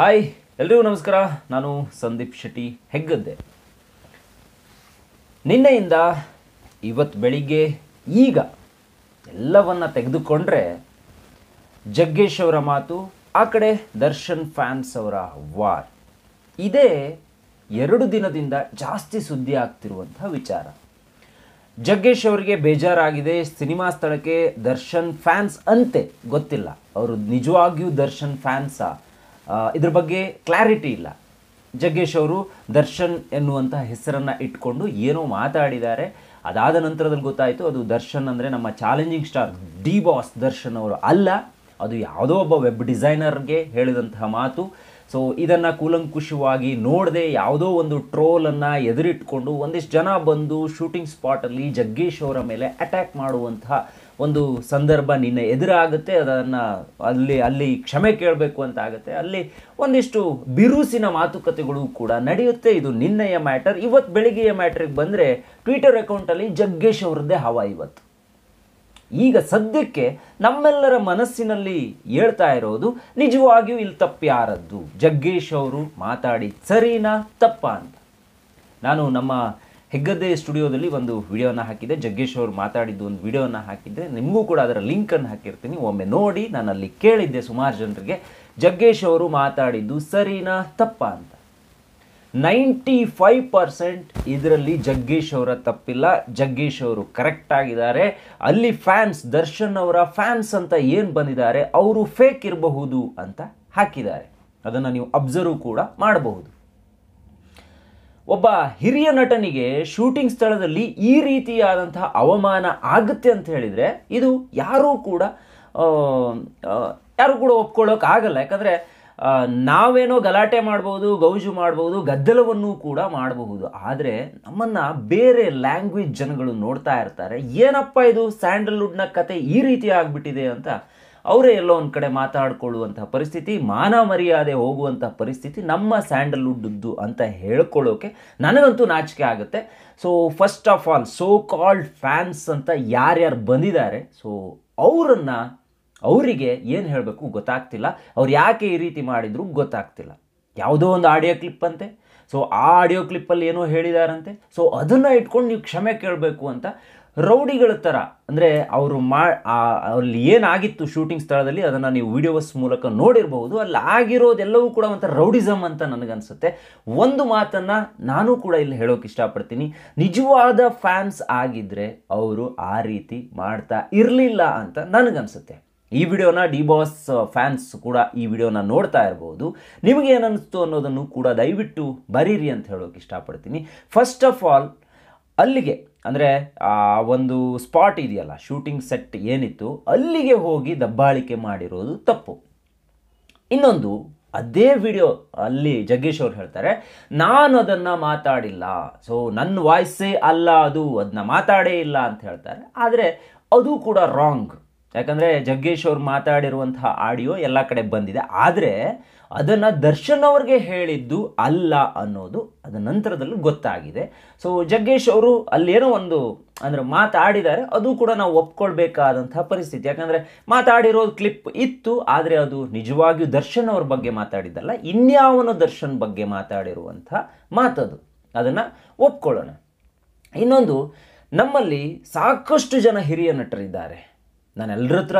hi ಎಲ್ರಿಗೂ ನಮಸ್ಕಾರ ನಾನು ಸಂದೀಪ್ ಶೆಟ್ಟಿ ಹೆಗ್ಗದ್ದೆ ನಿನ್ನೆಯಿಂದ ಇವತ್ತು ಬೆಳಿಗ್ಗೆ ಈಗ ಎಲ್ಲವನ್ನು ತೆಗೆದುಕೊಂಡ್ರೆ ಜಗ್ಗೇಶ್ ಅವರ ಮಾತು ಆ ಕಡೆ ದರ್ಶನ್ ಫ್ಯಾನ್ಸ್ ಅವರ ವಾರ್ ಇದೇ ಎರಡು ದಿನದಿಂದ ಜಾಸ್ತಿ ಸುದ್ದಿ ಆಗ್ತಿರುವಂಥ ವಿಚಾರ ಜಗ್ಗೇಶ್ ಅವರಿಗೆ ಬೇಜಾರಾಗಿದೆ ಸಿನಿಮಾ ಸ್ಥಳಕ್ಕೆ ದರ್ಶನ್ ಫ್ಯಾನ್ಸ್ ಅಂತೆ ಗೊತ್ತಿಲ್ಲ ಅವರು ನಿಜವಾಗಿಯೂ ದರ್ಶನ್ ಫ್ಯಾನ್ಸಾ ಇದ್ರ ಬಗ್ಗೆ ಕ್ಲಾರಿಟಿ ಇಲ್ಲ ಜಗ್ಗೇಶ್ ಅವರು ದರ್ಶನ್ ಎನ್ನುವಂಥ ಹೆಸರನ್ನು ಇಟ್ಕೊಂಡು ಏನೋ ಮಾತಾಡಿದ್ದಾರೆ ಅದಾದ ನಂತರದಲ್ಲಿ ಗೊತ್ತಾಯಿತು ಅದು ದರ್ಶನ್ ಅಂದರೆ ನಮ್ಮ challenging star D boss Darshan ಅವರು ಅಲ್ಲ ಅದು ಯಾವುದೋ ಒಬ್ಬ ವೆಬ್ ಡಿಸೈನರ್ಗೆ ಹೇಳಿದಂತಹ ಮಾತು ಸೊ ಇದನ್ನು ಕೂಲಂಕುಷವಾಗಿ ನೋಡದೆ ಯಾವುದೋ ಒಂದು ಟ್ರೋಲನ್ನು ಎದುರಿಟ್ಕೊಂಡು ಒಂದಿಷ್ಟು ಜನ ಬಂದು ಶೂಟಿಂಗ್ ಸ್ಪಾಟಲ್ಲಿ ಜಗ್ಗೇಶ್ ಅವರ ಮೇಲೆ ಅಟ್ಯಾಕ್ ಮಾಡುವಂತಹ ಒಂದು ಸಂದರ್ಭ ನಿನ್ನೆ ಎದುರಾಗುತ್ತೆ ಅದನ್ನು ಅಲ್ಲಿ ಅಲ್ಲಿ ಕ್ಷಮೆ ಕೇಳಬೇಕು ಅಂತ ಆಗುತ್ತೆ ಅಲ್ಲಿ ಒಂದಿಷ್ಟು ಬಿರುಸಿನ ಮಾತುಕತೆಗಳು ಕೂಡ ನಡೆಯುತ್ತೆ ಇದು ನಿನ್ನೆಯ ಮ್ಯಾಟರ್ ಇವತ್ತು ಬೆಳಿಗ್ಗೆಯ ಮ್ಯಾಟ್ರಿಗೆ ಬಂದರೆ ಟ್ವಿಟರ್ ಅಕೌಂಟಲ್ಲಿ ಜಗ್ಗೇಶ್ ಅವರದ್ದೇ ಹವಾ ಇವತ್ತು ಈಗ ಸದ್ಯಕ್ಕೆ ನಮ್ಮೆಲ್ಲರ ಮನಸ್ಸಿನಲ್ಲಿ ಹೇಳ್ತಾ ಇರೋದು ನಿಜವಾಗಿಯೂ ಇಲ್ಲಿ ತಪ್ಪು ಯಾರದ್ದು ಜಗ್ಗೇಶ್ ಅವರು ಮಾತಾಡಿ ಸರಿನಾ ತಪ್ಪ ಅಂತ ನಾನು ನಮ್ಮ ಹೆಗ್ಗದ್ದೆ ಸ್ಟುಡಿಯೋದಲ್ಲಿ ಒಂದು ವಿಡಿಯೋನ ಹಾಕಿದ್ದೆ ಜಗ್ಗೇಶ್ ಅವರು ಮಾತಾಡಿದ್ದು ಒಂದು ವಿಡಿಯೋನ ಹಾಕಿದ್ದೆ ನಿಮಗೂ ಕೂಡ ಅದರ ಲಿಂಕನ್ನು ಹಾಕಿರ್ತೀನಿ ಒಮ್ಮೆ ನೋಡಿ ನಾನು ಅಲ್ಲಿ ಕೇಳಿದ್ದೆ ಸುಮಾರು ಜನರಿಗೆ ಜಗ್ಗೇಶ್ ಅವರು ಮಾತಾಡಿದ್ದು ಸರಿನಾ ತಪ್ಪ ಅಂತ ನೈಂಟಿ ಫೈವ್ ಪರ್ಸೆಂಟ್ ಇದರಲ್ಲಿ ಜಗ್ಗೇಶ್ ಅವರ ತಪ್ಪಿಲ್ಲ ಜಗ್ಗೇಶ್ ಅವರು ಕರೆಕ್ಟ್ ಆಗಿದ್ದಾರೆ ಅಲ್ಲಿ ಫ್ಯಾನ್ಸ್ ದರ್ಶನ್ ಅವರ ಫ್ಯಾನ್ಸ್ ಅಂತ ಏನು ಬಂದಿದ್ದಾರೆ ಅವರು ಫೇಕ್ ಇರಬಹುದು ಅಂತ ಹಾಕಿದ್ದಾರೆ ಅದನ್ನು ನೀವು ಅಬ್ಸರ್ವ್ ಕೂಡ ಮಾಡಬಹುದು ಒಬ್ಬ ಹಿರಿಯ ನಟನಿಗೆ ಶೂಟಿಂಗ್ ಸ್ಥಳದಲ್ಲಿ ಈ ರೀತಿಯಾದಂತಹ ಅವಮಾನ ಆಗುತ್ತೆ ಅಂತ ಹೇಳಿದರೆ ಇದು ಯಾರೂ ಕೂಡ ಯಾರೂ ಕೂಡ ಒಪ್ಕೊಳ್ಳೋಕೆ ಆಗಲ್ಲ ಯಾಕಂದರೆ ನಾವೇನೋ ಗಲಾಟೆ ಮಾಡ್ಬೋದು ಗೌಜು ಮಾಡ್ಬೋದು ಗದ್ದಲವನ್ನು ಕೂಡ ಮಾಡಬಹುದು ಆದರೆ ನಮ್ಮನ್ನು ಬೇರೆ ಲ್ಯಾಂಗ್ವೇಜ್ ಜನಗಳು ನೋಡ್ತಾ ಇರ್ತಾರೆ ಏನಪ್ಪ ಇದು ಸ್ಯಾಂಡಲ್ವುಡ್ನ ಕತೆ ಈ ರೀತಿ ಆಗಿಬಿಟ್ಟಿದೆ ಅಂತ ಅವರೇ ಎಲ್ಲೋ ಒಂದು ಕಡೆ ಮಾತಾಡಿಕೊಳ್ಳುವಂಥ ಪರಿಸ್ಥಿತಿ ಮಾನ ಮರ್ಯಾದೆ ಹೋಗುವಂಥ ಪರಿಸ್ಥಿತಿ ನಮ್ಮ ಸ್ಯಾಂಡಲ್ವುಡ್ದು ಅಂತ ಹೇಳ್ಕೊಳ್ಳೋಕೆ ನನಗಂತೂ ನಾಚಿಕೆ ಆಗುತ್ತೆ so first of all so called fans ಅಂತ ಯಾರ್ಯಾರು ಬಂದಿದ್ದಾರೆ ಸೊ ಅವರನ್ನು ಅವರಿಗೆ ಏನು ಹೇಳಬೇಕು ಗೊತ್ತಾಗ್ತಿಲ್ಲ ಅವ್ರು ಯಾಕೆ ಈ ರೀತಿ ಮಾಡಿದ್ರು ಗೊತ್ತಾಗ್ತಿಲ್ಲ ಯಾವುದೋ ಒಂದು ಆಡಿಯೋ ಕ್ಲಿಪ್ ಅಂತೆ ಸೊ ಆ ಆಡಿಯೋ ಕ್ಲಿಪ್ಪಲ್ಲಿ ಏನೋ ಹೇಳಿದಾರಂತೆ ಸೊ ಅದನ್ನು ಇಟ್ಕೊಂಡು ನೀವು ಕ್ಷಮೆ ಕೇಳಬೇಕು ಅಂತ ರೌಡಿಗಳ ಥರ ಅಂದರೆ ಅವರು ಮಾ ಅಲ್ಲಿ ಏನಾಗಿತ್ತು ಶೂಟಿಂಗ್ ಸ್ಥಳದಲ್ಲಿ ಅದನ್ನು ನೀವು ವಿಡಿಯೋಸ್ ಮೂಲಕ ನೋಡಿರಬಹುದು ಅಲ್ಲಿ ಆಗಿರೋದೆಲ್ಲವೂ ಕೂಡ ಒಂಥರ ರೌಡಿಸಮ್ ಅಂತ ನನಗನ್ಸುತ್ತೆ ಒಂದು ಮಾತನ್ನು ನಾನು ಕೂಡ ಇಲ್ಲಿ ಹೇಳೋಕೆ ಇಷ್ಟಪಡ್ತೀನಿ ನಿಜವಾದ ಫ್ಯಾನ್ಸ್ ಆಗಿದ್ದರೆ ಅವರು ಆ ರೀತಿ ಮಾಡ್ತಾ ಇರಲಿಲ್ಲ ಅಂತ ನನಗನ್ಸುತ್ತೆ ಈ ವಿಡಿಯೋನ ಡಿ ಬಾಸ್ ಫ್ಯಾನ್ಸ್ ಕೂಡ ಈ ವಿಡಿಯೋನ ನೋಡ್ತಾ ಇರ್ಬೋದು ನಿಮಗೆ ಏನನ್ನಿಸ್ತು ಅನ್ನೋದನ್ನು ಕೂಡ ದಯವಿಟ್ಟು ಬರೀರಿ ಅಂತ ಹೇಳೋಕೆ ಇಷ್ಟಪಡ್ತೀನಿ ಫಸ್ಟ್ ಆಫ್ ಆಲ್ ಅಲ್ಲಿಗೆ ಅಂದರೆ ಆ ಒಂದು ಸ್ಪಾಟ್ ಇದೆಯಲ್ಲ ಶೂಟಿಂಗ್ ಸೆಟ್ ಏನಿತ್ತು ಅಲ್ಲಿಗೆ ಹೋಗಿ ದಬ್ಬಾಳಿಕೆ ಮಾಡಿರೋದು ತಪ್ಪು ಇನ್ನೊಂದು ಅದೇ ವಿಡಿಯೋ ಅಲ್ಲಿ ಜಗ್ಗೇಶ್ ಅವ್ರು ಹೇಳ್ತಾರೆ ನಾನು ಅದನ್ನು ಮಾತಾಡಿಲ್ಲ ಸೊ ನನ್ನ ವಾಯ್ಸೇ ಅಲ್ಲ ಅದು ಅದನ್ನ ಮಾತಾಡೇ ಇಲ್ಲ ಅಂತ ಹೇಳ್ತಾರೆ ಆದರೆ ಅದು ಕೂಡ ರಾಂಗ್ ಯಾಕಂದರೆ ಜಗ್ಗೇಶ್ ಅವ್ರು ಮಾತಾಡಿರುವಂತಹ ಆಡಿಯೋ ಎಲ್ಲ ಕಡೆ ಬಂದಿದೆ ಆದರೆ ಅದನ್ನು ದರ್ಶನ್ ಅವ್ರಿಗೆ ಹೇಳಿದ್ದು ಅಲ್ಲ ಅನ್ನೋದು ಅದರ ನಂತರದಲ್ಲಿ ಗೊತ್ತಾಗಿದೆ ಸೊ ಜಗ್ಗೇಶ್ ಅವರು ಅಲ್ಲೇನೋ ಒಂದು ಅಂದರೆ ಮಾತಾಡಿದ್ದಾರೆ ಅದು ಕೂಡ ನಾವು ಒಪ್ಕೊಳ್ಬೇಕಾದಂತಹ ಪರಿಸ್ಥಿತಿ ಯಾಕಂದರೆ ಮಾತಾಡಿರೋ ಕ್ಲಿಪ್ ಇತ್ತು ಆದರೆ ಅದು ನಿಜವಾಗಿಯೂ ದರ್ಶನ್ ಅವ್ರ ಬಗ್ಗೆ ಮಾತಾಡಿದ್ದಲ್ಲ ಇನ್ಯಾವನು ದರ್ಶನ್ ಬಗ್ಗೆ ಮಾತಾಡಿರುವಂಥ ಮಾತದು ಅದನ್ನು ಒಪ್ಕೊಳ್ಳೋಣ ಇನ್ನೊಂದು ನಮ್ಮಲ್ಲಿ ಸಾಕಷ್ಟು ಜನ ಹಿರಿಯ ನಟರಿದ್ದಾರೆ ನಾನು ಎಲ್ಲರ ಹತ್ರ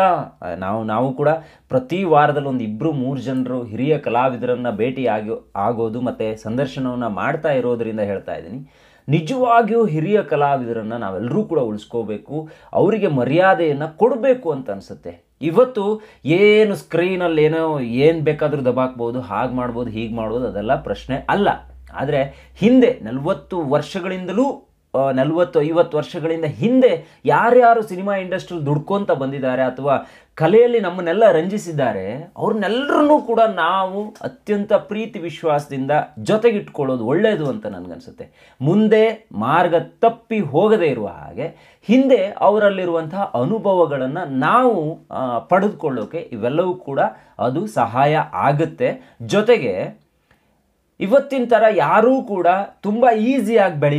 ನಾವು ನಾವು ಕೂಡ ಪ್ರತಿ ವಾರದಲ್ಲಿ ಒಂದು ಇಬ್ಬರು ಮೂರು ಜನರು ಹಿರಿಯ ಕಲಾವಿದರನ್ನು ಭೇಟಿ ಆಗಿ ಆಗೋದು ಮತ್ತು ಸಂದರ್ಶನವನ್ನು ಮಾಡ್ತಾ ಇರೋದರಿಂದ ಹೇಳ್ತಾ ಇದ್ದೀನಿ ನಿಜವಾಗಿಯೂ ಹಿರಿಯ ಕಲಾವಿದರನ್ನು ನಾವೆಲ್ಲರೂ ಕೂಡ ಉಳಿಸ್ಕೋಬೇಕು ಅವರಿಗೆ ಮರ್ಯಾದೆಯನ್ನು ಕೊಡಬೇಕು ಅಂತ ಅನಿಸುತ್ತೆ ಇವತ್ತು ಏನು ಸ್ಕ್ರೀನಲ್ಲಿ ಏನೋ ಏನು ಬೇಕಾದರೂ ದಬಾಕ್ಬೋದು ಹಾಗೆ ಮಾಡ್ಬೋದು ಹೀಗೆ ಮಾಡ್ಬೋದು ಅದೆಲ್ಲ ಪ್ರಶ್ನೆ ಅಲ್ಲ ಆದರೆ ಹಿಂದೆ ನಲವತ್ತು ವರ್ಷಗಳಿಂದಲೂ ನಲವತ್ತು ಐವತ್ತು ವರ್ಷಗಳಿಂದ ಹಿಂದೆ ಯಾರ್ಯಾರು ಸಿನಿಮಾ ಇಂಡಸ್ಟ್ರಿ ದುಡ್ಕೊಂತ ಬಂದಿದ್ದಾರೆ ಅಥವಾ ಕಲೆಯಲ್ಲಿ ನಮ್ಮನ್ನೆಲ್ಲ ರಂಜಿಸಿದ್ದಾರೆ ಅವ್ರನ್ನೆಲ್ಲರನ್ನೂ ಕೂಡ ನಾವು ಅತ್ಯಂತ ಪ್ರೀತಿ ವಿಶ್ವಾಸದಿಂದ ಜೊತೆಗಿಟ್ಕೊಳ್ಳೋದು ಒಳ್ಳೆಯದು ಅಂತ ನನಗನ್ಸುತ್ತೆ ಮುಂದೆ ಮಾರ್ಗ ತಪ್ಪಿ ಹೋಗದೇ ಇರುವ ಹಾಗೆ ಹಿಂದೆ ಅವರಲ್ಲಿರುವಂತಹ ಅನುಭವಗಳನ್ನು ನಾವು ಪಡೆದುಕೊಳ್ಳೋಕೆ ಇವೆಲ್ಲವೂ ಕೂಡ ಅದು ಸಹಾಯ ಆಗುತ್ತೆ ಜೊತೆಗೆ ಇವತ್ತಿನ ಥರ ಯಾರೂ ಕೂಡ ತುಂಬ ಈಸಿಯಾಗಿ ಬೆಳಿ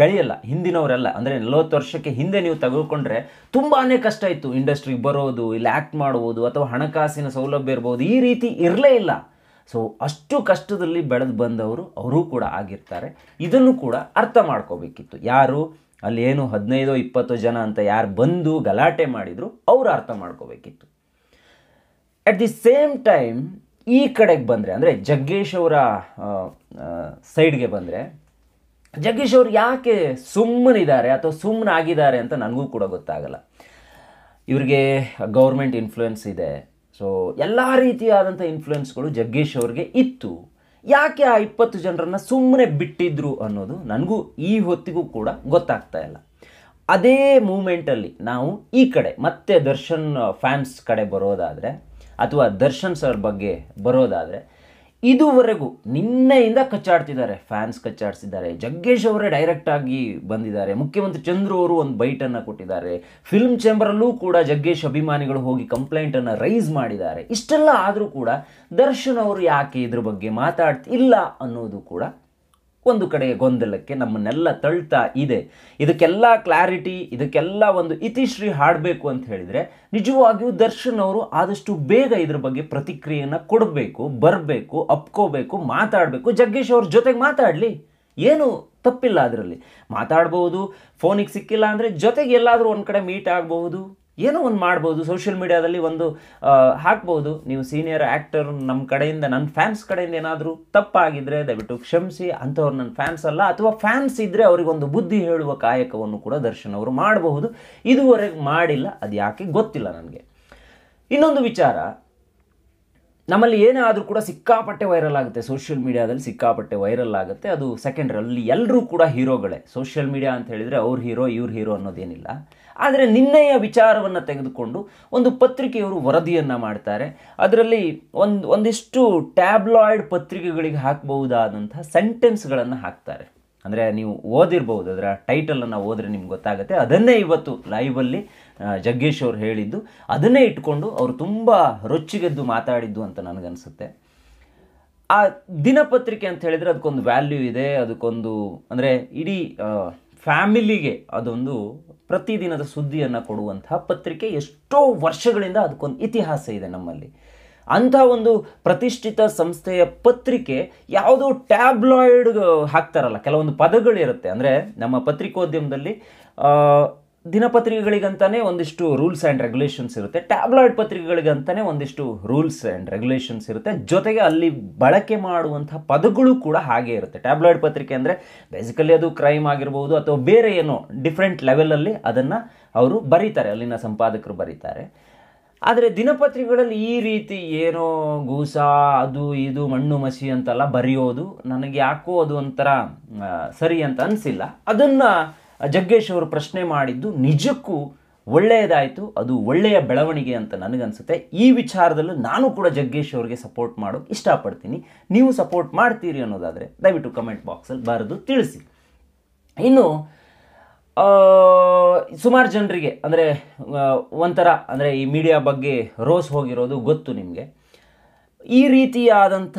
ಬೆಳೆಯಲ್ಲ ಹಿಂದಿನವರೆಲ್ಲ ಅಂದರೆ ನಲವತ್ತು ವರ್ಷಕ್ಕೆ ಹಿಂದೆ ನೀವು ತೆಗೆದುಕೊಂಡ್ರೆ ತುಂಬಾ ಕಷ್ಟ ಇತ್ತು ಇಂಡಸ್ಟ್ರಿಗೆ ಬರೋದು ಇಲ್ಲಿ ಆ್ಯಕ್ಟ್ ಮಾಡ್ಬೋದು ಅಥವಾ ಹಣಕಾಸಿನ ಸೌಲಭ್ಯ ಇರ್ಬೋದು ಈ ರೀತಿ ಇರಲೇ ಇಲ್ಲ ಸೊ ಅಷ್ಟು ಕಷ್ಟದಲ್ಲಿ ಬೆಳೆದು ಬಂದವರು ಅವರೂ ಕೂಡ ಆಗಿರ್ತಾರೆ ಇದನ್ನು ಕೂಡ ಅರ್ಥ ಮಾಡ್ಕೋಬೇಕಿತ್ತು ಯಾರು ಅಲ್ಲಿ ಏನು ಹದಿನೈದೋ ಇಪ್ಪತ್ತೋ ಜನ ಅಂತ ಯಾರು ಬಂದು ಗಲಾಟೆ ಮಾಡಿದರು ಅವರು ಅರ್ಥ ಮಾಡ್ಕೋಬೇಕಿತ್ತು ಎಟ್ ದಿ ಸೇಮ್ ಟೈಮ್ ಈ ಕಡೆಗೆ ಬಂದರೆ ಅಂದರೆ ಜಗ್ಗೇಶ್ ಅವರ ಸೈಡ್ಗೆ ಬಂದರೆ ಜಗ್ಗೇಶ್ ಅವರು ಯಾಕೆ ಸುಮ್ಮನಿದ್ದಾರೆ ಅಥವಾ ಸುಮ್ಮನಾಗಿದ್ದಾರೆ ಅಂತ ನನಗೂ ಕೂಡ ಗೊತ್ತಾಗಲ್ಲ ಇವರಿಗೆ ಗೌರ್ಮೆಂಟ್ ಇನ್ಫ್ಲುಯೆನ್ಸ್ ಇದೆ ಸೊ ಎಲ್ಲ ರೀತಿಯಾದಂಥ ಇನ್ಫ್ಲುಯೆನ್ಸ್ಗಳು ಜಗ್ಗೇಶ್ ಅವ್ರಿಗೆ ಇತ್ತು ಯಾಕೆ ಆ ಇಪ್ಪತ್ತು ಜನರನ್ನು ಸುಮ್ಮನೆ ಬಿಟ್ಟಿದ್ರು ಅನ್ನೋದು ನನಗೂ ಈ ಹೊತ್ತಿಗೂ ಕೂಡ ಗೊತ್ತಾಗ್ತಾ ಇಲ್ಲ ಅದೇ ಮೂಮೆಂಟಲ್ಲಿ ನಾವು ಈ ಕಡೆ ಮತ್ತೆ ದರ್ಶನ್ ಫ್ಯಾನ್ಸ್ ಕಡೆ ಬರೋದಾದರೆ ಅಥವಾ ದರ್ಶನ್ ಸರ್ ಬಗ್ಗೆ ಬರೋದಾದರೆ ಇದುವರೆಗೂ ನಿನ್ನೆಯಿಂದ ಕಚ್ಚಾಡ್ತಿದ್ದಾರೆ ಫ್ಯಾನ್ಸ್ ಕಚ್ಚಾಡ್ಸಿದ್ದಾರೆ ಜಗ್ಗೇಶ್ ಅವರೇ ಡೈರೆಕ್ಟಾಗಿ ಬಂದಿದ್ದಾರೆ ಮುಖ್ಯಮಂತ್ರಿ ಚಂದ್ರು ಅವರು ಒಂದು ಬೈಟನ್ನು ಕೊಟ್ಟಿದ್ದಾರೆ ಫಿಲ್ಮ್ ಚೇಂಬರಲ್ಲೂ ಕೂಡ ಜಗ್ಗೇಶ್ ಅಭಿಮಾನಿಗಳು ಹೋಗಿ ಕಂಪ್ಲೇಂಟನ್ನು ರೈಸ್ ಮಾಡಿದ್ದಾರೆ ಇಷ್ಟೆಲ್ಲ ಆದರೂ ಕೂಡ ದರ್ಶನ್ ಅವರು ಯಾಕೆ ಇದ್ರ ಬಗ್ಗೆ ಮಾತಾಡ್ತಿಲ್ಲ ಅನ್ನೋದು ಕೂಡ ಒಂದು ಕಡೆಯ ಗೊಂದಲಕ್ಕೆ ನಮ್ಮನ್ನೆಲ್ಲ ತಳ್ತಾ ಇದೆ ಇದಕ್ಕೆಲ್ಲ ಕ್ಲಾರಿಟಿ ಇದಕ್ಕೆಲ್ಲ ಒಂದು ಇತಿಶ್ರೀ ಹಾಡಬೇಕು ಅಂತ ಹೇಳಿದರೆ ನಿಜವಾಗಿಯೂ ದರ್ಶನ್ ಅವರು ಆದಷ್ಟು ಬೇಗ ಇದ್ರ ಬಗ್ಗೆ ಪ್ರತಿಕ್ರಿಯೆಯನ್ನು ಕೊಡಬೇಕು ಬರಬೇಕು ಅಪ್ಕೋಬೇಕು ಮಾತಾಡಬೇಕು ಜಗ್ಗೇಶ್ ಅವ್ರ ಜೊತೆಗೆ ಮಾತಾಡಲಿ ಏನು ತಪ್ಪಿಲ್ಲ ಅದರಲ್ಲಿ ಮಾತಾಡ್ಬೋದು ಫೋನಿಗೆ ಸಿಕ್ಕಿಲ್ಲ ಅಂದರೆ ಜೊತೆಗೆ ಎಲ್ಲಾದರೂ ಒಂದು ಕಡೆ ಮೀಟ್ ಆಗಬಹುದು ಏನೋ ಒಂದು ಮಾಡ್ಬೋದು ಸೋಷಿಯಲ್ ಮೀಡಿಯಾದಲ್ಲಿ ಒಂದು ಹಾಕ್ಬೋದು ನೀವು ಸೀನಿಯರ್ ಆ್ಯಕ್ಟರ್ ನಮ್ಮ ಕಡೆಯಿಂದ ನನ್ನ ಫ್ಯಾನ್ಸ್ ಕಡೆಯಿಂದ ಏನಾದರೂ ತಪ್ಪಾಗಿದ್ದರೆ ದಯವಿಟ್ಟು ಕ್ಷಮಿಸಿ ಅಂಥವ್ರು ನನ್ನ ಫ್ಯಾನ್ಸ್ ಅಲ್ಲ ಅಥವಾ ಫ್ಯಾನ್ಸ್ ಇದ್ದರೆ ಅವರಿಗೊಂದು ಬುದ್ಧಿ ಹೇಳುವ ಕಾಯಕವನ್ನು ಕೂಡ ದರ್ಶನ್ ಅವರು ಮಾಡಬಹುದು ಇದುವರೆಗೆ ಮಾಡಿಲ್ಲ ಅದು ಯಾಕೆ ಗೊತ್ತಿಲ್ಲ ನನಗೆ ಇನ್ನೊಂದು ವಿಚಾರ ನಮ್ಮಲ್ಲಿ ಏನೇ ಆದರೂ ಕೂಡ ಸಿಕ್ಕಾಪಟ್ಟೆ ವೈರಲ್ ಆಗುತ್ತೆ ಸೋಷಿಯಲ್ ಮೀಡಿಯಾದಲ್ಲಿ ಸಿಕ್ಕಾಪಟ್ಟೆ ವೈರಲ್ ಆಗುತ್ತೆ ಅದು ಸೆಕೆಂಡ್ರಿ ಅಲ್ಲಿ ಎಲ್ಲರೂ ಕೂಡ ಹೀರೋಗಳೇ ಸೋಷಿಯಲ್ ಮೀಡಿಯಾ ಅಂತ ಹೇಳಿದರೆ ಅವ್ರ ಹೀರೋ ಇವ್ರ ಹೀರೋ ಅನ್ನೋದೇನಿಲ್ಲ ಆದರೆ ನಿನ್ನೆಯ ವಿಚಾರವನ್ನು ತೆಗೆದುಕೊಂಡು ಒಂದು ಪತ್ರಿಕೆಯವರು ವರದಿಯನ್ನು ಮಾಡ್ತಾರೆ ಅದರಲ್ಲಿ ಒಂದು ಒಂದಿಷ್ಟು ಟ್ಯಾಬ್ಲಾಯ್ಡ್ ಪತ್ರಿಕೆಗಳಿಗೆ ಹಾಕಬಹುದಾದಂತಹ ಸೆಂಟೆನ್ಸ್ಗಳನ್ನು ಹಾಕ್ತಾರೆ ಅಂದರೆ ನೀವು ಓದಿರ್ಬೋದು ಅದರ ಟೈಟಲನ್ನು ಓದ್ರೆ ನಿಮ್ಗೆ ಗೊತ್ತಾಗುತ್ತೆ ಅದನ್ನೇ ಇವತ್ತು ಲೈವಲ್ಲಿ ಜಗ್ಗೇಶ್ ಅವ್ರು ಹೇಳಿದ್ದು ಅದನ್ನೇ ಇಟ್ಕೊಂಡು ಅವರು ತುಂಬ ರೊಚ್ಚಿಗೆದ್ದು ಮಾತಾಡಿದ್ದು ಅಂತ ನನಗನ್ಸುತ್ತೆ ಆ ದಿನಪತ್ರಿಕೆ ಅಂತ ಹೇಳಿದರೆ ಅದಕ್ಕೊಂದು ವ್ಯಾಲ್ಯೂ ಇದೆ ಅದಕ್ಕೊಂದು ಅಂದರೆ ಇಡೀ ಫ್ಯಾಮಿಲಿಗೆ ಅದೊಂದು ಪ್ರತಿದಿನದ ಸುದ್ದಿಯನ್ನು ಕೊಡುವಂತಹ ಪತ್ರಿಕೆ ಎಷ್ಟೋ ವರ್ಷಗಳಿಂದ ಅದಕ್ಕೊಂದು ಇತಿಹಾಸ ಇದೆ ನಮ್ಮಲ್ಲಿ ಅಂಥ ಒಂದು ಪ್ರತಿಷ್ಠಿತ ಸಂಸ್ಥೆಯ ಪತ್ರಿಕೆ ಯಾವುದೋ ಟ್ಯಾಬ್ಲಾಯ್ಡ್ ಹಾಕ್ತಾರಲ್ಲ ಕೆಲವೊಂದು ಪದಗಳಿರುತ್ತೆ ಅಂದರೆ ನಮ್ಮ ಪತ್ರಿಕೋದ್ಯಮದಲ್ಲಿ ದಿನಪತ್ರಿಕೆಗಳಿಗಂತಾನೆ ಒಂದಿಷ್ಟು ರೂಲ್ಸ್ ಆ್ಯಂಡ್ ರೆಗ್ಯುಲೇಷನ್ಸ್ ಇರುತ್ತೆ ಟ್ಯಾಬ್ಲಾಯ್ಡ್ ಪತ್ರಿಕೆಗಳಿಗಂತಾನೆ ಒಂದಿಷ್ಟು ರೂಲ್ಸ್ ಆ್ಯಂಡ್ ರೆಗ್ಯುಲೇಷನ್ಸ್ ಇರುತ್ತೆ ಜೊತೆಗೆ ಅಲ್ಲಿ ಬಳಕೆ ಮಾಡುವಂಥ ಪದಗಳು ಕೂಡ ಹಾಗೆ ಇರುತ್ತೆ ಟ್ಯಾಬ್ಲಾಯ್ಡ್ ಪತ್ರಿಕೆ ಅಂದರೆ ಬೇಸಿಕಲಿ ಅದು ಕ್ರೈಮ್ ಆಗಿರ್ಬೋದು ಅಥವಾ ಬೇರೆ ಏನೋ ಡಿಫ್ರೆಂಟ್ ಲೆವೆಲಲ್ಲಿ ಅದನ್ನು ಅವರು ಬರೀತಾರೆ ಅಲ್ಲಿನ ಸಂಪಾದಕರು ಬರೀತಾರೆ ಆದರೆ ದಿನಪತ್ರಿಕೆಗಳಲ್ಲಿ ಈ ರೀತಿ ಏನೋ ಗೂಸ ಅದು ಇದು ಮಣ್ಣು ಮಸಿ ಅಂತೆಲ್ಲ ಬರೆಯೋದು ನನಗೆ ಯಾಕೋ ಅದು ಒಂಥರ ಸರಿ ಅಂತ ಅನಿಸಿಲ್ಲ ಅದನ್ನು ಜಗ್ಗೇಶ್ ಅವರು ಪ್ರಶ್ನೆ ಮಾಡಿದ್ದು ನಿಜಕ್ಕೂ ಒಳ್ಳೆಯದಾಯಿತು ಅದು ಒಳ್ಳೆಯ ಬೆಳವಣಿಗೆ ಅಂತ ನನಗನ್ಸುತ್ತೆ ಈ ವಿಚಾರದಲ್ಲೂ ನಾನು ಕೂಡ ಜಗ್ಗೇಶ್ ಅವರಿಗೆ ಸಪೋರ್ಟ್ ಮಾಡೋಕ್ಕೆ ಇಷ್ಟಪಡ್ತೀನಿ ನೀವು ಸಪೋರ್ಟ್ ಮಾಡ್ತೀರಿ ಅನ್ನೋದಾದರೆ ದಯವಿಟ್ಟು ಕಮೆಂಟ್ ಬಾಕ್ಸಲ್ಲಿ ಬರೆದು ತಿಳಿಸಿ ಇನ್ನು ಸುಮಾರು ಜನರಿಗೆ ಅಂದರೆ ಒಂಥರ ಅಂದರೆ ಈ ಮೀಡಿಯಾ ಬಗ್ಗೆ ರೋಸ್ ಹೋಗಿರೋದು ಗೊತ್ತು ನಿಮಗೆ ಈ ರೀತಿಯಾದಂಥ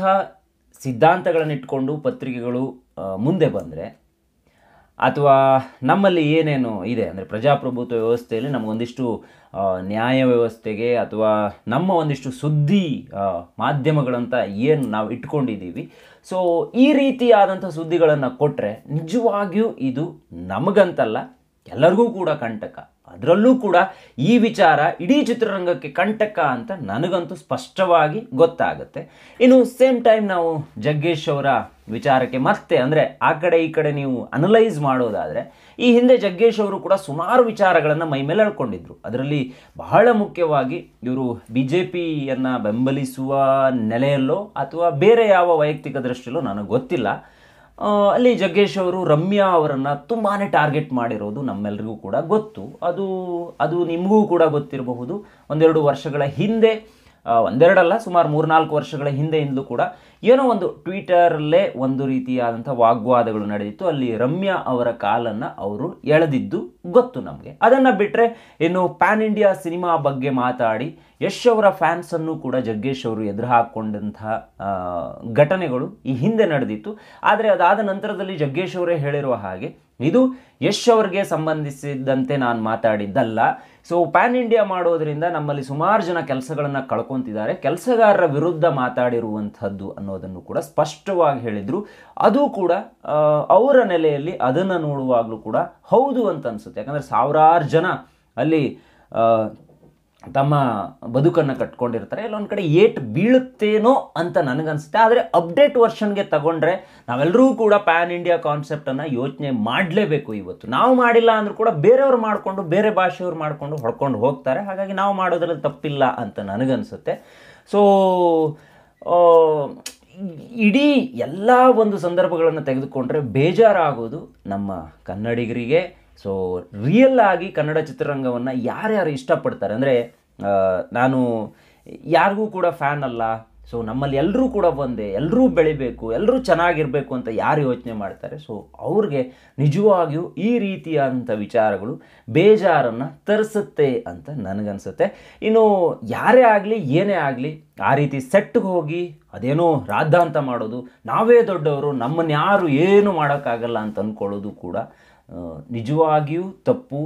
ಸಿದ್ಧಾಂತಗಳನ್ನಿಟ್ಕೊಂಡು ಪತ್ರಿಕೆಗಳು ಮುಂದೆ ಬಂದರೆ ಅಥವಾ ನಮ್ಮಲ್ಲಿ ಏನೇನು ಇದೆ ಅಂದರೆ ಪ್ರಜಾಪ್ರಭುತ್ವ ವ್ಯವಸ್ಥೆಯಲ್ಲಿ ನಮಗೊಂದಿಷ್ಟು ನ್ಯಾಯ ವ್ಯವಸ್ಥೆಗೆ ಅಥವಾ ನಮ್ಮ ಒಂದಿಷ್ಟು ಸುದ್ದಿ ಮಾಧ್ಯಮಗಳಂತ ಏನು ನಾವು ಇಟ್ಕೊಂಡಿದ್ದೀವಿ ಸೊ ಈ ರೀತಿಯಾದಂಥ ಸುದ್ದಿಗಳನ್ನು ಕೊಟ್ಟರೆ ನಿಜವಾಗಿಯೂ ಇದು ನಮಗಂತಲ್ಲ ಎಲ್ಲರಿಗೂ ಕೂಡ ಕಂಟಕ ಅದರಲ್ಲೂ ಕೂಡ ಈ ವಿಚಾರ ಇಡೀ ಚಿತ್ರರಂಗಕ್ಕೆ ಕಂಟಕ ಅಂತ ನನಗಂತೂ ಸ್ಪಷ್ಟವಾಗಿ ಗೊತ್ತಾಗುತ್ತೆ ಇನ್ನು ಸೇಮ್ ಟೈಮ್ ನಾವು ಜಗ್ಗೇಶ್ ಅವರ ವಿಚಾರಕ್ಕೆ ಮತ್ತೆ ಅಂದರೆ ಆ ಕಡೆ ಈ ಕಡೆ ನೀವು ಅನಲೈಸ್ ಮಾಡೋದಾದರೆ ಈ ಹಿಂದೆ ಜಗ್ಗೇಶ್ ಅವರು ಕೂಡ ಸುಮಾರು ವಿಚಾರಗಳನ್ನು ಮೈಮೇಲೆ ಮೇಲೆ ಅದರಲ್ಲಿ ಬಹಳ ಮುಖ್ಯವಾಗಿ ಇವರು ಬಿ ಜೆ ಪಿಯನ್ನು ಬೆಂಬಲಿಸುವ ನೆಲೆಯಲ್ಲೋ ಅಥವಾ ಬೇರೆ ಯಾವ ವೈಯಕ್ತಿಕ ದೃಷ್ಟಿಯಲ್ಲೋ ನನಗೆ ಗೊತ್ತಿಲ್ಲ ಅಲ್ಲಿ ಜಗ್ಗೇಶ್ ಅವರು ರಮ್ಯಾ ಅವರನ್ನು ತುಂಬಾ ಟಾರ್ಗೆಟ್ ಮಾಡಿರೋದು ನಮ್ಮೆಲ್ರಿಗೂ ಕೂಡ ಗೊತ್ತು ಅದು ಅದು ನಿಮಗೂ ಕೂಡ ಗೊತ್ತಿರಬಹುದು ಒಂದೆರಡು ವರ್ಷಗಳ ಹಿಂದೆ ಒಂದೆರಡಲ್ಲ ಸುಮಾರು ಮೂರ್ನಾಲ್ಕು ವರ್ಷಗಳ ಹಿಂದೆಯಿಂದಲೂ ಕೂಡ ಏನೋ ಒಂದು ಟ್ವಿಟರಲ್ಲೇ ಒಂದು ರೀತಿಯಾದಂಥ ವಾಗ್ವಾದಗಳು ನಡೆದಿತ್ತು ಅಲ್ಲಿ ರಮ್ಯಾ ಅವರ ಕಾಲನ್ನು ಅವರು ಎಳೆದಿದ್ದು ಗೊತ್ತು ನಮಗೆ ಅದನ್ನು ಬಿಟ್ಟರೆ ಇನ್ನು ಪ್ಯಾನ್ ಇಂಡಿಯಾ ಸಿನಿಮಾ ಬಗ್ಗೆ ಮಾತಾಡಿ ಯಶ್ ಅವರ ಫ್ಯಾನ್ಸನ್ನು ಕೂಡ ಜಗ್ಗೇಶ್ ಅವರು ಎದುರು ಹಾಕ್ಕೊಂಡಂತಹ ಘಟನೆಗಳು ಈ ಹಿಂದೆ ನಡೆದಿತ್ತು ಆದರೆ ಅದಾದ ನಂತರದಲ್ಲಿ ಜಗ್ಗೇಶ್ ಅವರೇ ಹೇಳಿರುವ ಹಾಗೆ ಇದು ಯಶ್ ಅವ್ರಿಗೆ ಸಂಬಂಧಿಸಿದಂತೆ ನಾನು ಮಾತಾಡಿದ್ದಲ್ಲ ಸೊ ಪ್ಯಾನ್ ಇಂಡಿಯಾ ಮಾಡೋದರಿಂದ ನಮ್ಮಲ್ಲಿ ಸುಮಾರು ಜನ ಕೆಲಸಗಳನ್ನು ಕಳ್ಕೊತಿದ್ದಾರೆ ಕೆಲಸಗಾರರ ವಿರುದ್ಧ ಮಾತಾಡಿರುವಂಥದ್ದು ಅನ್ನೋದನ್ನು ಕೂಡ ಸ್ಪಷ್ಟವಾಗಿ ಹೇಳಿದರು ಅದು ಕೂಡ ಅವರ ನೆಲೆಯಲ್ಲಿ ಅದನ್ನು ನೋಡುವಾಗಲೂ ಕೂಡ ಹೌದು ಅಂತ ಅನಿಸುತ್ತೆ ಯಾಕಂದರೆ ಸಾವಿರಾರು ಜನ ಅಲ್ಲಿ ತಮ್ಮ ಬದುಕನ್ನು ಕಟ್ಕೊಂಡಿರ್ತಾರೆ ಇಲ್ಲೊಂದು ಕಡೆ ಏಟ್ ಬೀಳುತ್ತೇನೋ ಅಂತ ನನಗನ್ಸುತ್ತೆ ಆದರೆ ಅಪ್ಡೇಟ್ ವರ್ಷನ್ಗೆ ತಗೊಂಡ್ರೆ ನಾವೆಲ್ಲರೂ ಕೂಡ ಪ್ಯಾನ್ ಇಂಡಿಯಾ ಕಾನ್ಸೆಪ್ಟನ್ನು ಯೋಚನೆ ಮಾಡಲೇಬೇಕು ಇವತ್ತು ನಾವು ಮಾಡಿಲ್ಲ ಅಂದರೂ ಕೂಡ ಬೇರೆಯವ್ರು ಮಾಡಿಕೊಂಡು ಬೇರೆ ಭಾಷೆಯವ್ರು ಮಾಡಿಕೊಂಡು ಹೊಡ್ಕೊಂಡು ಹೋಗ್ತಾರೆ ಹಾಗಾಗಿ ನಾವು ಮಾಡೋದ್ರಲ್ಲಿ ತಪ್ಪಿಲ್ಲ ಅಂತ ನನಗನ್ಸುತ್ತೆ ಸೊ ಇಡೀ ಎಲ್ಲ ಒಂದು ಸಂದರ್ಭಗಳನ್ನು ತೆಗೆದುಕೊಂಡ್ರೆ ಬೇಜಾರಾಗೋದು ನಮ್ಮ ಕನ್ನಡಿಗರಿಗೆ ಸೊ ರಿಯಲ್ ಆಗಿ ಕನ್ನಡ ಚಿತ್ರರಂಗವನ್ನು ಯಾರ್ಯಾರು ಇಷ್ಟಪಡ್ತಾರೆ ಅಂದರೆ ನಾನು ಯಾರಿಗೂ ಕೂಡ ಫ್ಯಾನ್ ಅಲ್ಲ ಸೊ ನಮ್ಮಲ್ಲಿ ಎಲ್ಲರೂ ಕೂಡ ಒಂದೇ ಎಲ್ಲರೂ ಬೆಳಿಬೇಕು ಎಲ್ಲರೂ ಚೆನ್ನಾಗಿರಬೇಕು ಅಂತ ಯಾರು ಯೋಚನೆ ಮಾಡ್ತಾರೆ ಸೊ ಅವ್ರಿಗೆ ನಿಜವಾಗಿಯೂ ಈ ರೀತಿಯಾದಂಥ ವಿಚಾರಗಳು ಬೇಜಾರನ್ನು ತರಿಸುತ್ತೆ ಅಂತ ನನಗನ್ಸುತ್ತೆ ಇನ್ನು ಯಾರೇ ಆಗಲಿ ಏನೇ ಆಗಲಿ ಆ ರೀತಿ ಸೆಟ್ಗೆ ಹೋಗಿ ಅದೇನೋ ರಾದ್ದಾಂತ ಮಾಡೋದು ನಾವೇ ದೊಡ್ಡವರು ನಮ್ಮನ್ನು ಯಾರು ಏನು ಮಾಡೋಕ್ಕಾಗಲ್ಲ ಅಂತ ಅಂದ್ಕೊಳ್ಳೋದು ಕೂಡ ನಿಜವಾಗಿಯೂ ತಪ್ಪು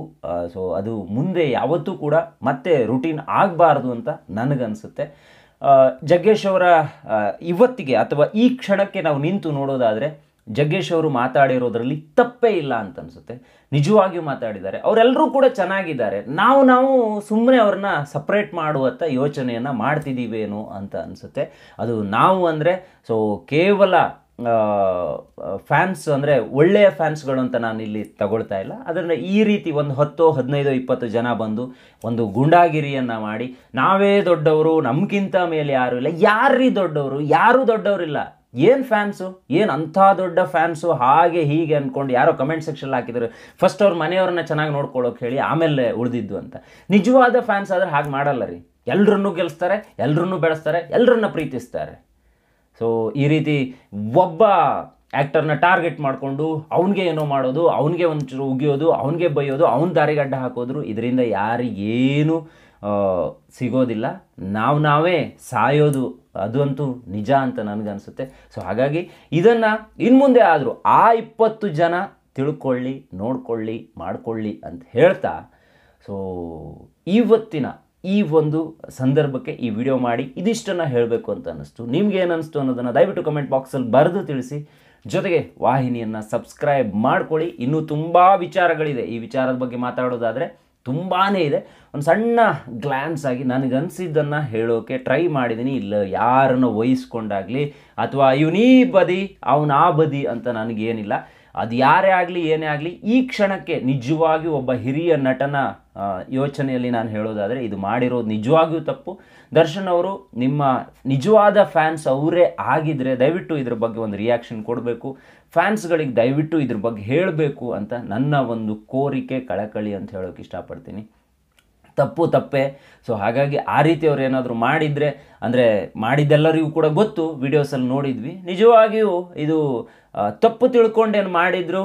ಸೊ ಅದು ಮುಂದೆ ಯಾವತ್ತೂ ಕೂಡ ಮತ್ತೆ ರುಟೀನ್ ಆಗಬಾರ್ದು ಅಂತ ನನಗನ್ಸುತ್ತೆ ಜಗ್ಗೇಶ್ ಅವರ ಇವತ್ತಿಗೆ ಅಥವಾ ಈ ಕ್ಷಣಕ್ಕೆ ನಾವು ನಿಂತು ನೋಡೋದಾದರೆ ಜಗ್ಗೇಶ್ ಅವರು ಮಾತಾಡಿರೋದ್ರಲ್ಲಿ ತಪ್ಪೇ ಇಲ್ಲ ಅಂತ ಅನಿಸುತ್ತೆ ನಿಜವಾಗಿಯೂ ಮಾತಾಡಿದ್ದಾರೆ ಅವರೆಲ್ಲರೂ ಕೂಡ ಚೆನ್ನಾಗಿದ್ದಾರೆ ನಾವು ನಾವು ಸುಮ್ಮನೆ ಅವ್ರನ್ನ ಸಪ್ರೇಟ್ ಮಾಡುವತ್ತ ಯೋಚನೆಯನ್ನು ಮಾಡ್ತಿದ್ದೀವೇನು ಅಂತ ಅನಿಸುತ್ತೆ ಅದು ನಾವು ಅಂದರೆ ಸೊ ಕೇವಲ ಫ್ಯಾನ್ಸ್ ಅಂದರೆ ಒಳ್ಳೆಯ ಫ್ಯಾನ್ಸ್ಗಳು ಅಂತ ನಾನು ಇಲ್ಲಿ ತಗೊಳ್ತಾ ಇಲ್ಲ ಅದನ್ನು ಈ ರೀತಿ ಒಂದು ಹತ್ತು ಹದಿನೈದು ಇಪ್ಪತ್ತು ಜನ ಬಂದು ಒಂದು ಗುಂಡಾಗಿರಿಯನ್ನು ಮಾಡಿ ನಾವೇ ದೊಡ್ಡವರು ನಮಗಿಂತ ಮೇಲೆ ಯಾರೂ ಇಲ್ಲ ಯಾರೀ ದೊಡ್ಡವರು ಯಾರೂ ದೊಡ್ಡವರಿಲ್ಲ ಏನು ಫ್ಯಾನ್ಸು ಏನು ಅಂಥ ದೊಡ್ಡ ಫ್ಯಾನ್ಸು ಹಾಗೆ ಹೀಗೆ ಅಂದ್ಕೊಂಡು ಯಾರೋ ಕಮೆಂಟ್ ಸೆಕ್ಷನ್ ಹಾಕಿದ್ರು ಫಸ್ಟ್ ಅವ್ರ ಮನೆಯವ್ರನ್ನ ಚೆನ್ನಾಗಿ ನೋಡ್ಕೊಳ್ಳೋಕೆ ಹೇಳಿ ಆಮೇಲೆ ಉಳಿದಿದ್ದು ಅಂತ ನಿಜವಾದ ಫ್ಯಾನ್ಸ್ ಆದರೆ ಹಾಗೆ ಮಾಡಲ್ಲ ರೀ ಎಲ್ಲರನ್ನೂ ಗೆಲ್ಲಿಸ್ತಾರೆ ಎಲ್ಲರನ್ನೂ ಬೆಳೆಸ್ತಾರೆ ಎಲ್ಲರನ್ನ ಪ್ರೀತಿಸ್ತಾರೆ ಸೊ ಈ ರೀತಿ ಒಬ್ಬ ಆ್ಯಕ್ಟರ್ನ ಟಾರ್ಗೆಟ್ ಮಾಡಿಕೊಂಡು ಅವನಿಗೆ ಏನೋ ಮಾಡೋದು ಅವನಿಗೆ ಒಂಚೂರು ಉಗಿಯೋದು ಅವನಿಗೆ ಬೈಯೋದು ಅವನ ದಾರಿಗಡ್ಡ ಹಾಕೋದ್ರು ಇದರಿಂದ ಯಾರಿಗೇನು ಸಿಗೋದಿಲ್ಲ ನಾವು ನಾವೇ ಸಾಯೋದು ಅದಂತೂ ನಿಜ ಅಂತ ನನಗನ್ಸುತ್ತೆ ಸೊ ಹಾಗಾಗಿ ಇದನ್ನು ಇನ್ನು ಮುಂದೆ ಆದರೂ ಆ ಇಪ್ಪತ್ತು ಜನ ತಿಳ್ಕೊಳ್ಳಿ ನೋಡ್ಕೊಳ್ಳಿ ಮಾಡಿಕೊಳ್ಳಿ ಅಂತ ಹೇಳ್ತಾ ಸೊ ಇವತ್ತಿನ ಈ ಒಂದು ಸಂದರ್ಭಕ್ಕೆ ಈ ವಿಡಿಯೋ ಮಾಡಿ ಇದಿಷ್ಟನ್ನು ಹೇಳಬೇಕು ಅಂತ ಅನ್ನಿಸ್ತು ನಿಮ್ಗೆ ಏನಿಸ್ತು ಅನ್ನೋದನ್ನು ದಯವಿಟ್ಟು ಕಮೆಂಟ್ ಬಾಕ್ಸಲ್ಲಿ ಬರೆದು ತಿಳಿಸಿ ಜೊತೆಗೆ ವಾಹಿನಿಯನ್ನು ಸಬ್ಸ್ಕ್ರೈಬ್ ಮಾಡ್ಕೊಳ್ಳಿ ಇನ್ನೂ ತುಂಬ ವಿಚಾರಗಳಿದೆ ಈ ವಿಚಾರದ ಬಗ್ಗೆ ಮಾತಾಡೋದಾದರೆ ತುಂಬಾ ಇದೆ ಒಂದು ಸಣ್ಣ ಗ್ಲ್ಯಾನ್ಸ್ ಆಗಿ ನನಗನ್ಸಿದ್ದನ್ನು ಹೇಳೋಕೆ ಟ್ರೈ ಮಾಡಿದ್ದೀನಿ ಇಲ್ಲ ಯಾರನ್ನು ವಹಿಸ್ಕೊಂಡಾಗಲಿ ಅಥವಾ ಇವನೀ ಬದಿ ಅವನ ಆ ಬದಿ ಅಂತ ನನಗೇನಿಲ್ಲ ಅದು ಯಾರೇ ಆಗಲಿ ಏನೇ ಆಗಲಿ ಈ ಕ್ಷಣಕ್ಕೆ ನಿಜವಾಗಿಯೂ ಒಬ್ಬ ಹಿರಿಯ ನಟನ ಯೋಚನೆಯಲ್ಲಿ ನಾನು ಹೇಳೋದಾದರೆ ಇದು ಮಾಡಿರೋದು ನಿಜವಾಗಿಯೂ ತಪ್ಪು ದರ್ಶನ್ ಅವರು ನಿಮ್ಮ ನಿಜವಾದ ಫ್ಯಾನ್ಸ್ ಅವರೇ ಆಗಿದ್ದರೆ ದಯವಿಟ್ಟು ಇದ್ರ ಬಗ್ಗೆ ಒಂದು ರಿಯಾಕ್ಷನ್ ಕೊಡಬೇಕು ಫ್ಯಾನ್ಸ್ಗಳಿಗೆ ದಯವಿಟ್ಟು ಇದ್ರ ಬಗ್ಗೆ ಹೇಳಬೇಕು ಅಂತ ನನ್ನ ಒಂದು ಕೋರಿಕೆ ಕಳಕಳಿ ಅಂತ ಹೇಳೋಕೆ ಇಷ್ಟಪಡ್ತೀನಿ ತಪ್ಪು ತಪ್ಪೆ ಸೊ ಹಾಗಾಗಿ ಆ ರೀತಿ ಅವ್ರು ಏನಾದರೂ ಮಾಡಿದರೆ ಅಂದರೆ ಮಾಡಿದ್ದೆಲ್ಲರಿಗೂ ಕೂಡ ಗೊತ್ತು ವೀಡಿಯೋಸಲ್ಲಿ ನೋಡಿದ್ವಿ ನಿಜವಾಗಿಯೂ ಇದು ತಪ್ಪು ಏನು ಮಾಡಿದ್ರು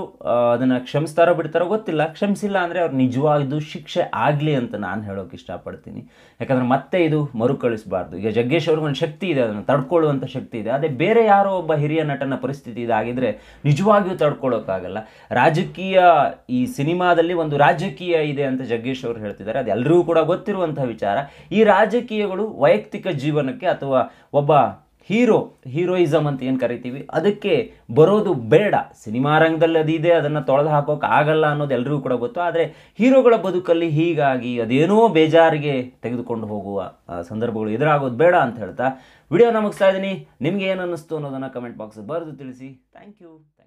ಅದನ್ನು ಕ್ಷಮಿಸ್ತಾರೋ ಬಿಡ್ತಾರೋ ಗೊತ್ತಿಲ್ಲ ಕ್ಷಮಿಸಿಲ್ಲ ಅಂದರೆ ಅವ್ರು ನಿಜವಾಗಿದ್ದು ಶಿಕ್ಷೆ ಆಗಲಿ ಅಂತ ನಾನು ಹೇಳೋಕೆ ಇಷ್ಟಪಡ್ತೀನಿ ಯಾಕಂದರೆ ಮತ್ತೆ ಇದು ಮರುಕಳಿಸಬಾರ್ದು ಈಗ ಜಗ್ಗೇಶ್ ಒಂದು ಶಕ್ತಿ ಇದೆ ಅದನ್ನು ತಡ್ಕೊಳ್ಳುವಂಥ ಶಕ್ತಿ ಇದೆ ಅದೇ ಬೇರೆ ಯಾರೋ ಒಬ್ಬ ಹಿರಿಯ ನಟನ ಪರಿಸ್ಥಿತಿ ಇದಾಗಿದ್ದರೆ ನಿಜವಾಗಿಯೂ ತಡ್ಕೊಳ್ಳೋಕ್ಕಾಗಲ್ಲ ರಾಜಕೀಯ ಈ ಸಿನಿಮಾದಲ್ಲಿ ಒಂದು ರಾಜಕೀಯ ಇದೆ ಅಂತ ಜಗ್ಗೇಶ್ ಅವರು ಹೇಳ್ತಿದ್ದಾರೆ ಅದೆಲ್ಲರಿಗೂ ಕೂಡ ಗೊತ್ತಿರುವಂಥ ವಿಚಾರ ಈ ರಾಜಕೀಯಗಳು ವೈಯಕ್ತಿಕ ಜೀವನಕ್ಕೆ ಅಥವಾ ಒಬ್ಬ ಹೀರೋ ಹೀರೋಯಿಸಮ್ ಅಂತ ಏನು ಕರಿತೀವಿ ಅದಕ್ಕೆ ಬರೋದು ಬೇಡ ಸಿನಿಮಾ ರಂಗದಲ್ಲಿ ಅದಿದೆ ಅದನ್ನು ತೊಳೆದು ಹಾಕೋಕೆ ಆಗಲ್ಲ ಅನ್ನೋದು ಎಲ್ಲರಿಗೂ ಕೂಡ ಗೊತ್ತು ಆದರೆ ಹೀರೋಗಳ ಬದುಕಲ್ಲಿ ಹೀಗಾಗಿ ಅದೇನೋ ಬೇಜಾರಿಗೆ ತೆಗೆದುಕೊಂಡು ಹೋಗುವ ಸಂದರ್ಭಗಳು ಎದುರಾಗೋದು ಬೇಡ ಅಂತ ಹೇಳ್ತಾ ವಿಡಿಯೋ ನಮಗಿಸ್ತಾ ಇದ್ದೀನಿ ನಿಮಗೆ ಏನು ಅನ್ನಿಸ್ತು ಅನ್ನೋದನ್ನು ಕಮೆಂಟ್ ಬಾಕ್ಸಲ್ಲಿ ಬರೆದು ತಿಳಿಸಿ ಥ್ಯಾಂಕ್ ಯು